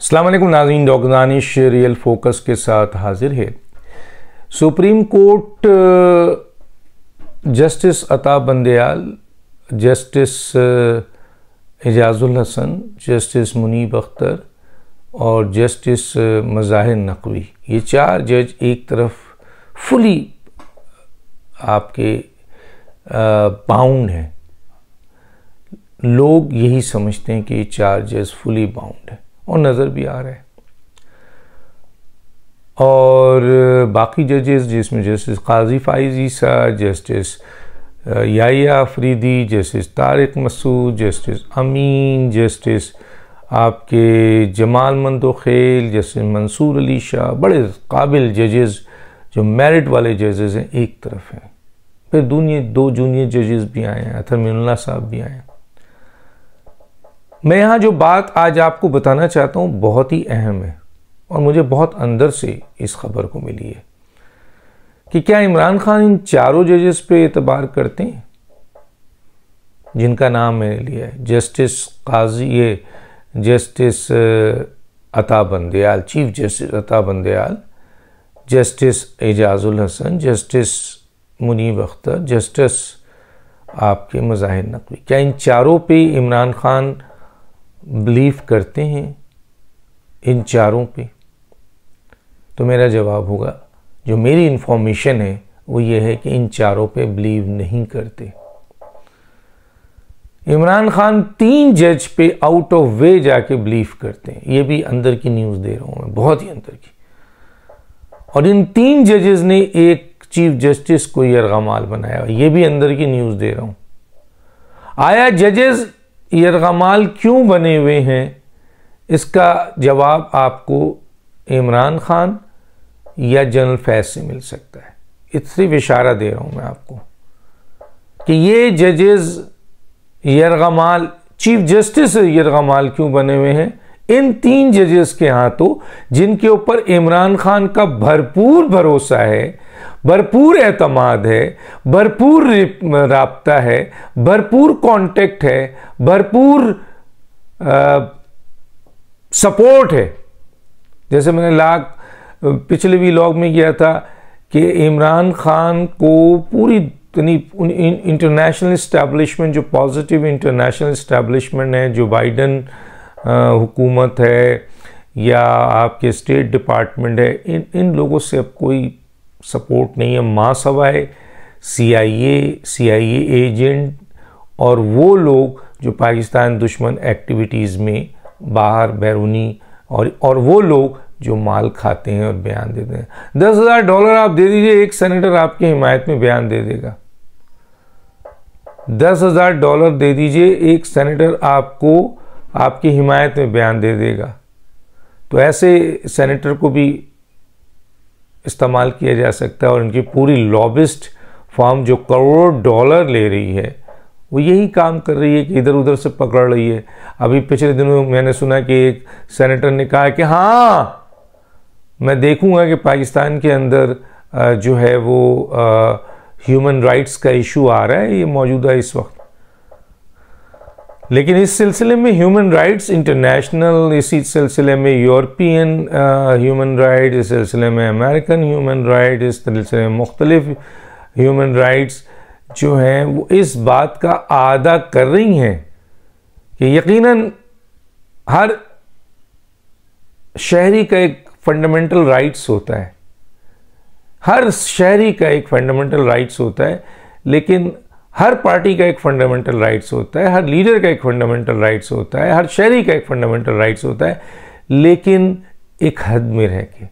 अल्लाम नाजीन डॉगदानिश real focus के साथ हाजिर है supreme court justice Ata Bandial justice Ijazul Hasan justice Munib Akhtar और जस्टिस मज़ाहिर नकवी ये चार जज एक तरफ फुली आपके बाउंड uh, हैं लोग यही समझते हैं कि ये चार जज फुली बाउंड हैं और नज़र भी आ रहा है और बाकी जजेस जिसमें justice Qazi Faez Isa justice Yahya Afridi justice Tariq Masood justice Amin justice आपके जमाल मंदोखेल जस्टिस मंसूर अली शाह बड़े काबिल जजेस जो मेरिट वाले जजेस हैं एक तरफ हैं फिर दूनिया दो जूनियर जजेस भी आए हैं अथर साहब भी आए हैं मैं यहाँ जो बात आज आपको बताना चाहता हूँ बहुत ही अहम है और मुझे बहुत अंदर से इस खबर को मिली है कि क्या इमरान खान इन चारों जजेस पे एतबार करते हैं जिनका नाम मैंने लिया है जस्टिस काजी ये justice Ata Bandial chief justice Ata Bandial justice Ijazul Hasan justice Munib Akhtar justice आपके मज़ाहिर नकवी क्या इन चारों पे इमरान खान बिलीव करते हैं इन चारों पे तो मेरा जवाब होगा जो मेरी इन्फॉर्मेशन है वो ये है कि इन चारों पे बिलीव नहीं करते इमरान खान तीन जज पे आउट ऑफ वे जाके बिलीव करते हैं ये भी अंदर की न्यूज़ दे रहा हूं मैं बहुत ही अंदर की और इन तीन जजेस ने एक चीफ जस्टिस को यरगमाल बनाया ये भी अंदर की न्यूज़ दे रहा हूं आया जजेस यरगमाल क्यों बने हुए हैं इसका जवाब आपको इमरान खान या जनरल फैज से मिल सकता है इससे इशारा दे रहा हूँ मैं आपको कि ये जजेस यरगमाल चीफ जस्टिस यरगमाल क्यों बने हुए हैं इन तीन जजेस के हाथों जिनके ऊपर इमरान खान का भरपूर भरोसा है भरपूर एतमाद है भरपूर रबता है भरपूर कांटेक्ट है भरपूर सपोर्ट है जैसे मैंने लाख पिछले भी लॉग में किया था कि इमरान खान को पूरी इतनी इंटरनेशनल इस्टेब्लिशमेंट जो पॉजिटिव इंटरनेशनल इस्टेब्लिशमेंट है जो बाइडन हुकूमत है या आपके स्टेट डिपार्टमेंट है इन इन लोगों से अब कोई सपोर्ट नहीं है माँ सवाए सीआईए सीआईए एजेंट और वो लोग जो पाकिस्तान दुश्मन एक्टिविटीज़ में बाहर बैरूनी और और वो लोग जो माल खाते हैं और बयान देते हैं दस हज़ार डॉलर आप दे दीजिए एक सेनेटर आपके हिमायत में बयान दे देगा दस हज़ार डॉलर दे दीजिए एक सेनेटर आपको आपकी हिमायत में बयान दे देगा तो ऐसे सेनेटर को भी इस्तेमाल किया जा सकता है और इनकी पूरी लॉबिस्ट फॉर्म जो करोड़ों डॉलर ले रही है वो यही काम कर रही है कि इधर उधर से पकड़ रही है अभी पिछले दिनों मैंने सुना कि एक सेनेटर ने कहा कि हाँ मैं देखूंगा कि पाकिस्तान के अंदर जो है वो ह्यूमन राइट्स का इशू आ रहा है ये मौजूदा इस वक्त लेकिन इस सिलसिले में ह्यूमन राइट्स इंटरनेशनल इसी सिलसिले में यूरोपियन ह्यूमन राइट इस सिलसिले में अमेरिकन ह्यूमन राइट इस सिलसिले में मुख्तलिफ ह्यूमन राइट्स जो हैं वो इस बात का आदा कर रही हैं कि यकीनन हर शहरी का एक फंडामेंटल राइट्स होता है हर शहरी का एक फंडामेंटल राइट्स होता है लेकिन हर पार्टी का एक फंडामेंटल राइट्स होता है हर लीडर का एक फंडामेंटल राइट्स होता है हर शहरी का एक फंडामेंटल राइट्स होता है लेकिन एक हद में रह के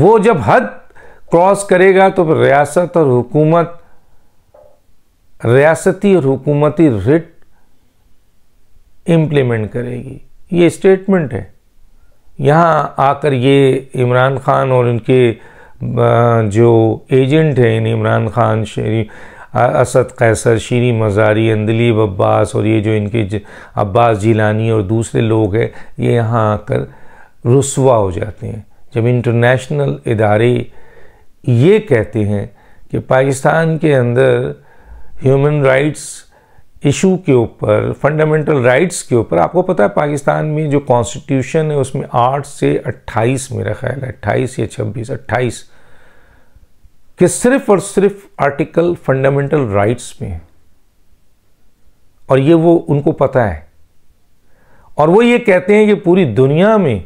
वो जब हद क्रॉस करेगा तो रियासत और हुकूमत रियासती और हुकूमती रिट इम्प्लीमेंट करेगी ये स्टेटमेंट है यहाँ आकर ये इमरान खान और उनके जो एजेंट हैं इन इमरान ख़ान शेरी असद कैसर शीरी मज़ारी अंदलीब अब्बास और ये जो इनके ज, अब्बास जीलानी और दूसरे लोग हैं ये यहाँ आकर रसुवा हो जाते हैं जब इंटरनेशनल इदारे ये कहते हैं कि पाकिस्तान के अंदर ह्यूमन राइट्स इशू के ऊपर फंडामेंटल राइट्स के ऊपर आपको पता है पाकिस्तान में जो कॉन्स्टिट्यूशन है उसमें आठ से अट्ठाईस मेरा ख्याल है अट्ठाईस या छब्बीस अट्ठाईस कि सिर्फ और सिर्फ आर्टिकल फंडामेंटल राइट्स में है और ये वो उनको पता है और वो ये कहते हैं कि पूरी दुनिया में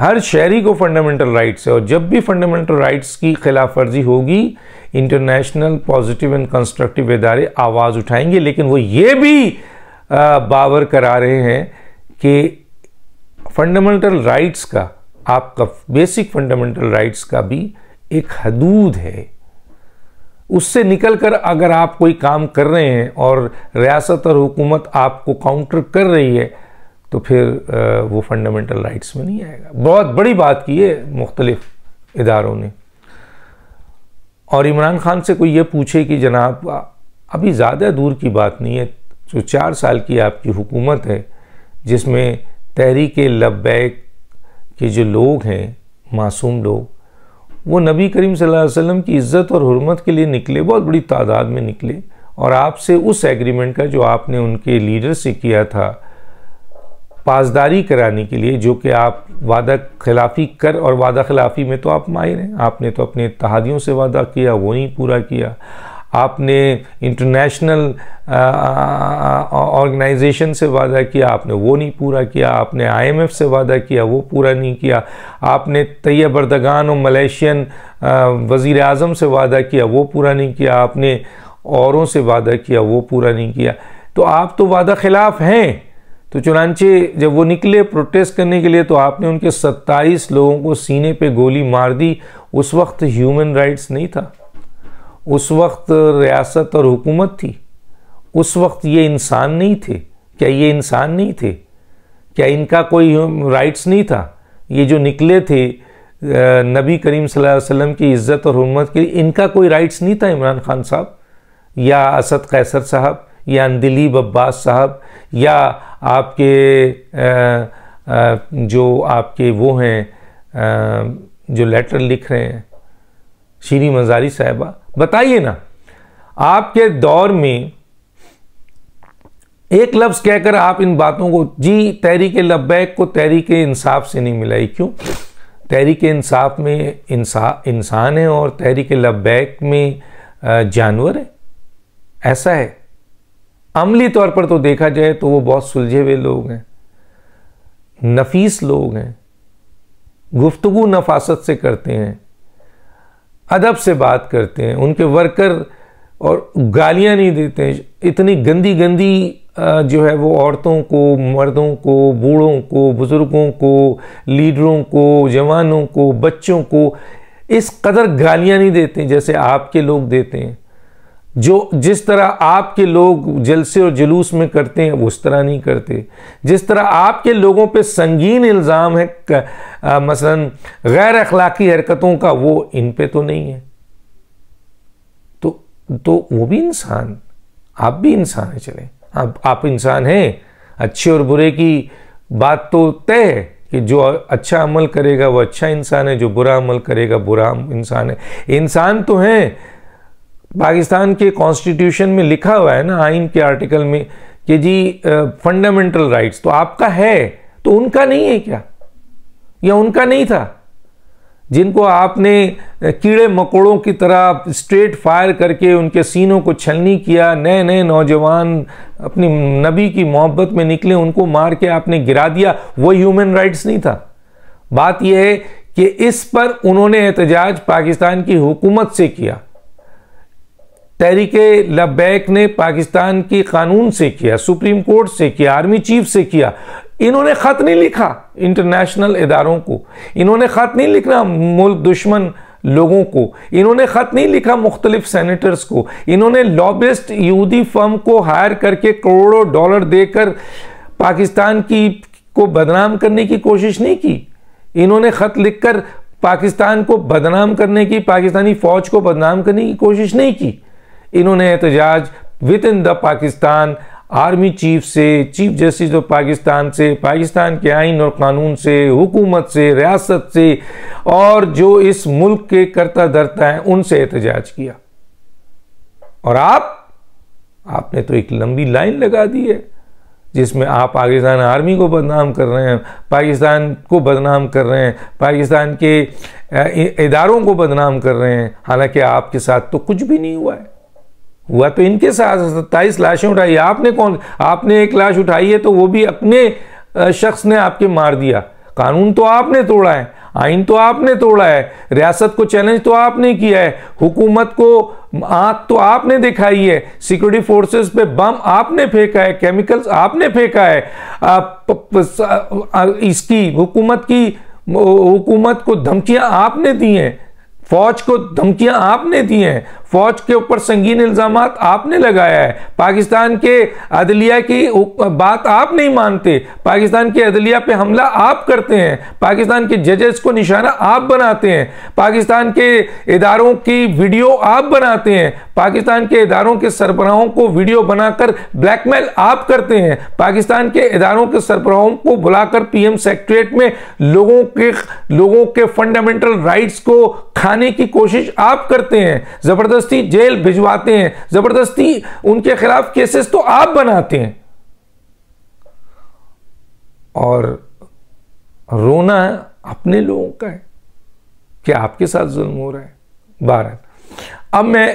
हर शहरी को फंडामेंटल राइट्स है और जब भी फंडामेंटल राइट्स की खिलाफ वर्जी होगी इंटरनेशनल पॉजिटिव एंड कंस्ट्रक्टिव इदारे आवाज़ उठाएंगे लेकिन वो ये भी बावर करा रहे हैं कि फंडामेंटल राइट्स का आपका बेसिक फंडामेंटल राइट्स का भी एक हदूद है उससे निकलकर अगर आप कोई काम कर रहे हैं और रियासत और हुकूमत आपको काउंटर कर रही है तो फिर वो फंडामेंटल राइट्स में नहीं आएगा बहुत बड़ी बात की है मुख्तलिफ इदारों ने और इमरान खान से कोई ये पूछे कि जनाब अभी ज़्यादा दूर की बात नहीं है जो चार साल की आपकी हुकूमत है जिसमें तहरीक लब्बैक के जो लोग हैं मासूम लोग वो नबी करीम सल्लल्लाहु अलैहि वसल्लम की इज़्ज़त और हरमत के लिए निकले बहुत बड़ी तादाद में निकले और आपसे उस एग्रीमेंट का जो आपने उनके लीडर से किया था पासदारी कराने के लिए जो कि आप वादा खिलाफी कर और वादा खिलाफी में तो आप माहिर हैं आपने तो अपने तहादियों से वादा किया वो नहीं पूरा किया आपने इंटरनेशनल ऑर्गेनाइजेशन से वादा किया आपने वो नहीं पूरा किया आपने आईएमएफ से वादा किया वो पूरा नहीं किया आपने तैयब अर्दगान और मलेशियन वज़ी अजम से वादा किया वो पूरा नहीं किया आपने औरों से वादा किया वो पूरा नहीं किया तो आप तो वादा खिलाफ हैं तो चुनानचे जब वो निकले प्रोटेस्ट करने के लिए तो आपने उनके 27 लोगों को सीने पे गोली मार दी उस वक्त ह्यूमन राइट्स नहीं था उस वक्त रियासत और हुकूमत थी उस वक्त ये इंसान नहीं थे क्या ये इंसान नहीं थे क्या इनका कोई राइट्स नहीं था ये जो निकले थे नबी करीम वसल्लम की इज़्ज़त और हरमत के लिए इनका कोई राइट्स नहीं था इमरान खान साहब या असद कैसर साहब या दिलीप अब्बास साहब या आपके जो आपके वो हैं जो लेटर लिख रहे हैं शीरी मजारी साहिबा बताइए ना आपके दौर में एक लफ्ज़ कहकर आप इन बातों को जी तहरीक लब्बैक को तहरीक इंसाफ से नहीं मिलाई क्यों तहरीक इंसाफ में इंसा इंसान है और तहरीक लब्बैक में जानवर है ऐसा है अमली तौर पर तो देखा जाए तो वो बहुत सुलझे हुए लोग हैं नफीस लोग हैं गुफ्तगु नफासत से करते हैं अदब से बात करते हैं उनके वर्कर और गालियां नहीं देते हैं इतनी गंदी गंदी जो है वो औरतों को मर्दों को बूढ़ों को बुज़ुर्गों को लीडरों को जवानों को बच्चों को इस कदर गालियां नहीं देते जैसे आपके लोग देते हैं जो जिस तरह आपके लोग जलसे और जुलूस में करते हैं उस तरह नहीं करते जिस तरह आपके लोगों पे संगीन इल्ज़ाम है मसलन गैर अखलाकी हरकतों का वो इन पे तो नहीं है तो तो वो भी इंसान आप भी इंसान हैं चले आप आप इंसान हैं अच्छे और बुरे की बात तो तय है कि जो अच्छा अमल करेगा वो अच्छा इंसान है जो बुरा अमल करेगा बुरा इंसान है इंसान तो हैं पाकिस्तान के कॉन्स्टिट्यूशन में लिखा हुआ है ना आइन के आर्टिकल में कि जी फंडामेंटल राइट्स तो आपका है तो उनका नहीं है क्या या उनका नहीं था जिनको आपने कीड़े मकोड़ों की तरह स्ट्रेट फायर करके उनके सीनों को छलनी किया नए नए नौजवान अपनी नबी की मोहब्बत में निकले उनको मार के आपने गिरा दिया वो ह्यूमन राइट्स नहीं था बात यह है कि इस पर उन्होंने एहतजाज पाकिस्तान की हुकूमत से किया तहरीक लबैक ने पाकिस्तान की कानून से किया सुप्रीम कोर्ट से किया आर्मी चीफ से किया इन्होंने ख़त नहीं लिखा इंटरनेशनल इदारों को इन्होंने ख़त नहीं लिखना मुल्क दुश्मन लोगों को इन्होंने ख़त नहीं लिखा मुख्तलिफ सेनेटर्स को इन्होंने लॉबिस्ट यहूदी फर्म को हायर करके करोड़ों डॉलर देकर पाकिस्तान की को बदनाम करने की कोशिश नहीं की इन्होंने ख़त लिखकर पाकिस्तान को बदनाम करने की पाकिस्तानी फ़ौज को बदनाम करने की कोशिश नहीं की इन्होंने एहतजाज within the Pakistan army chief से चीफ जस्टिस ऑफ पाकिस्तान से पाकिस्तान के आइन और कानून से हुकूमत से रियासत से और जो इस मुल्क के करता धरता हैं उनसे एहतजाज किया और आप आपने तो एक लंबी लाइन लगा दी है जिसमें आप पाकिस्तान आर्मी को बदनाम कर रहे हैं पाकिस्तान को बदनाम कर रहे हैं पाकिस्तान के इदारों को बदनाम कर रहे हैं हालांकि आपके साथ तो कुछ भी नहीं हुआ है हुआ तो इनके साथ सत्ताईस लाशें उठाई आपने कौन आपने एक लाश उठाई है तो वो भी अपने शख्स ने आपके मार दिया कानून तो आपने तोड़ा है आइन तो आपने तोड़ा है रियासत को चैलेंज तो आपने किया है हुकूमत को आंख तो आपने दिखाई है सिक्योरिटी फोर्सेस पे बम आपने फेंका है केमिकल्स आपने फेंका है आप, इसकी हुकूमत की हुकूमत को धमकियां आपने दी हैं फौज को धमकियां आपने दी हैं फौज के ऊपर संगीन इल्जाम आपने लगाया है पाकिस्तान के अदलिया की बात आप नहीं मानते पाकिस्तान के अदलिया पे हमला आप करते हैं पाकिस्तान के जजेस को निशाना आप बनाते हैं पाकिस्तान के इदारों की वीडियो आप बनाते हैं पाकिस्तान के इदारों के सरबराहों को वीडियो बनाकर ब्लैकमेल आप करते हैं पाकिस्तान के इदारों के सरबराहों को बुलाकर पीएम सेक्रेटरीट में लोगों के लोगों के फंडामेंटल राइट्स को खाने की कोशिश आप करते हैं जबरदस्त जबरदस्ती जेल भिजवाते हैं जबरदस्ती उनके खिलाफ केसेस तो आप बनाते हैं और रोना अपने लोगों का है कि आपके साथ जुल्म हो रहा है बारह अब मैं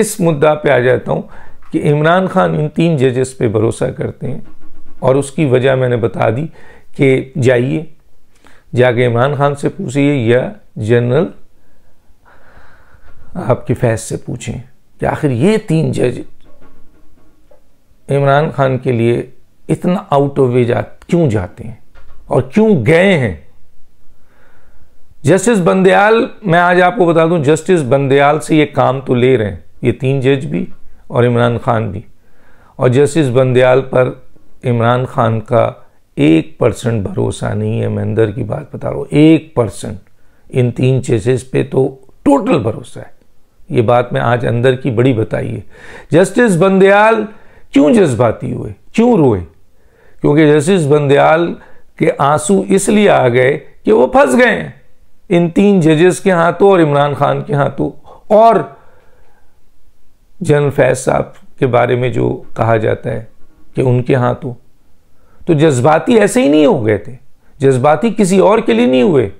इस मुद्दा पे आ जाता हूं कि इमरान खान इन तीन जजेस पे भरोसा करते हैं और उसकी वजह मैंने बता दी कि जाइए जाके इमरान खान से पूछिए या जनरल आपकी फैज से पूछें कि आखिर ये तीन जज इमरान खान के लिए इतना आउट ऑफ वे जा क्यों जाते हैं और क्यों गए हैं जस्टिस बंदयाल मैं आज आपको बता दूं जस्टिस बंदयाल से ये काम तो ले रहे हैं ये तीन जज भी और इमरान खान भी और जस्टिस बंदयाल पर इमरान खान का एक परसेंट भरोसा नहीं है मैं अंदर की बात बता रहा हूँ एक परसेंट इन तीन जजेस पे तो टोटल भरोसा है ये बात मैं आज अंदर की बड़ी बताई है जस्टिस बंदयाल क्यों जज्बाती हुए क्यों रोए क्योंकि जस्टिस बंदयाल के आंसू इसलिए आ गए कि वो फंस गए इन तीन जजेस के हाथों और इमरान खान के हाथों और जनरल फैज साहब के बारे में जो कहा जाता है कि उनके हाथों तो जज्बाती ऐसे ही नहीं हो गए थे जज्बाती किसी और के लिए नहीं हुए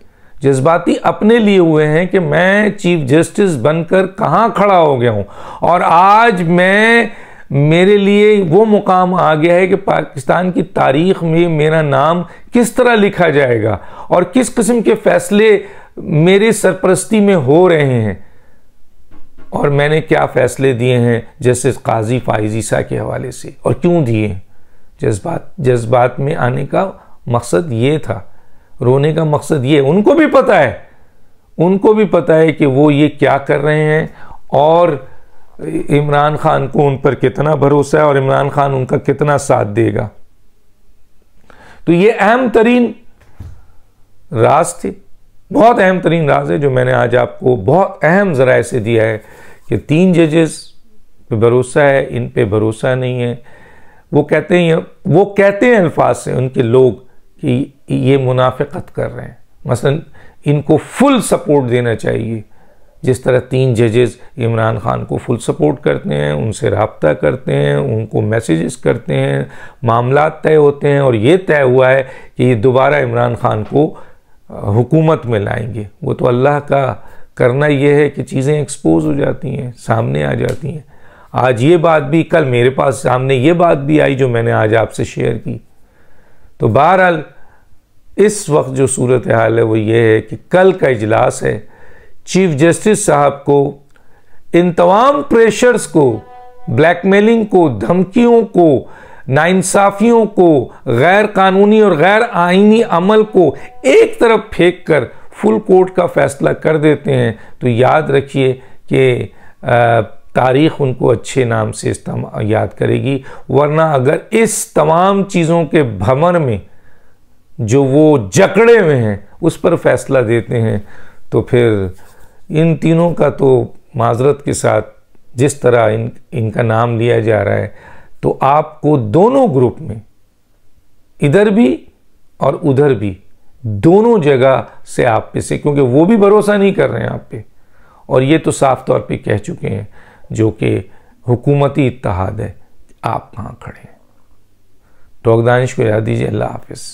जज्बाती अपने लिए हुए हैं कि मैं चीफ जस्टिस बनकर कहाँ खड़ा हो गया हूँ और आज मैं मेरे लिए वो मुकाम आ गया है कि पाकिस्तान की तारीख में मेरा नाम किस तरह लिखा जाएगा और किस किस्म के फैसले मेरे सरपरस्ती में हो रहे हैं और मैंने क्या फैसले दिए हैं जस्टिस काजी फाइजीसा के हवाले से और क्यों दिए जज्बात जज्बात में आने का मकसद ये था रोने का मकसद ये उनको भी पता है उनको भी पता है कि वो ये क्या कर रहे हैं और इमरान खान को उन पर कितना भरोसा है और इमरान खान उनका कितना साथ देगा तो ये अहम तरीन राज थे बहुत अहम तरीन राज है जो मैंने आज आपको बहुत अहम ज़रा से दिया है कि तीन जजेस पे भरोसा है इन पे भरोसा नहीं है वो कहते हैं वो कहते हैं अल्फाज से उनके लोग कि ये मुनाफिकत कर रहे हैं मसलन इनको फुल सपोर्ट देना चाहिए जिस तरह तीन जजेस इमरान खान को फुल सपोर्ट करते हैं उनसे रबता करते हैं उनको मैसेजेस करते हैं मामला तय होते हैं और ये तय हुआ है कि ये दोबारा इमरान खान को हुकूमत में लाएंगे वो तो अल्लाह का करना ये है कि चीज़ें एक्सपोज हो जाती हैं सामने आ जाती हैं आज ये बात भी कल मेरे पास सामने ये बात भी आई जो मैंने आज आपसे शेयर की तो बहरहाल इस वक्त जो सूरत हाल है वो ये है कि कल का इजलास है चीफ जस्टिस साहब को इन तमाम प्रेशर्स को ब्लैकमेलिंग को धमकियों को नाइंसाफियों को गैर कानूनी और गैर आइनी अमल को एक तरफ फेंक कर फुल कोर्ट का फैसला कर देते हैं तो याद रखिए कि तारीख उनको अच्छे नाम से याद करेगी वरना अगर इस तमाम चीज़ों के भमर में जो वो जकड़े हुए हैं उस पर फैसला देते हैं तो फिर इन तीनों का तो माजरत के साथ जिस तरह इन इनका नाम लिया जा रहा है तो आपको दोनों ग्रुप में इधर भी और उधर भी दोनों जगह से आप पे से क्योंकि वो भी भरोसा नहीं कर रहे हैं आप पे और ये तो साफ तौर पे कह चुके हैं जो कि हुकूमती इतिहाद है आप कहाँ खड़े हैं टोक तो दानिश को याद दीजिए अल्लाह हाफिज़